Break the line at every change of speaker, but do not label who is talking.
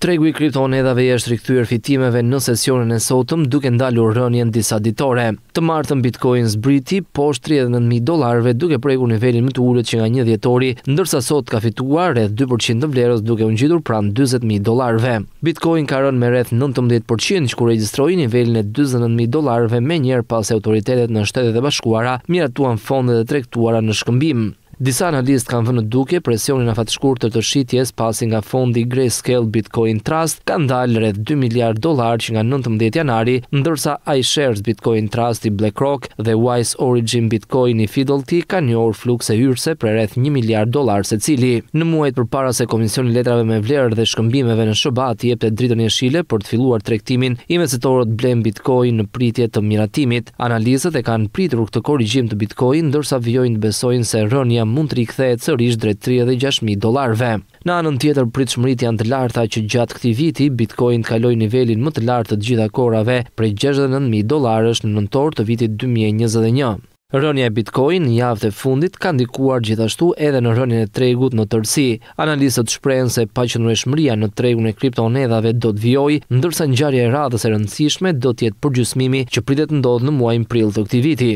Tregu i dhe jeshtë rikthyer fitimeve në sesionin e sotëm duke ndalur rënien disa ditore. Të martën Bitcoin zbriti poshtë 39000 dollarëve duke prekur nivelin më të ulët që nga 1 dhjetori, ndërsa sot ka fituar rreth 2% të vlerës duke u ngjitur pranë 40000 dollarëve. Bitcoin ka rënë me rreth 19% kur regjistroi nivelin e 49000 dollarëve me njerë pas autoritetet në Shtetet e Bashkuara miratuan fondet e tregtuara në shkëmbim. Disa analistë kanë vënë duke presionin afatshkurtër të, të shitjes pasi nga fondi Grayscale Bitcoin Trust ka ndalë rreth 2 miliard dollar që nga 19 janari, ndërsa iShares Bitcoin Trust i BlackRock dhe Wise Origin Bitcoin i Fidelity kanë njohur flukse hyrse për rreth 1 dolar dollar secili. Në muajt përpara se Komisioni Letrave me Vlerë dhe Shkëmbimeve në Shëbat jepte dritën jeshile për të filluar tregtimin, investitorët blen Bitcoin në pritje të miratimit. Analistët e kanë pritur këtë korrigjim të Bitcoin, ndërsa vijojnë të besojnë se rënja mund të rikthehet sërish drejt 36000 dollarëve. Në anën tjetër, pritshmëritë janë të larta që gjatë këtij viti Bitcoin kaloi nivelin më të lartë të gjitha kohërave, prej 69000 dollarësh në nëntor të vitit 2021. Rënja e Bitcoin në të e fundit ka ndikuar gjithashtu edhe në rënjën e tregut në tërësi. Analistët shprehen se paqëndrueshmëria në tregun e kriptonedhave do të vijojë, ndërsa ngjarja e radhës e rëndësishme do të jetë përgjysmimi që pritet të ndodhë në muajin prill të këtij viti.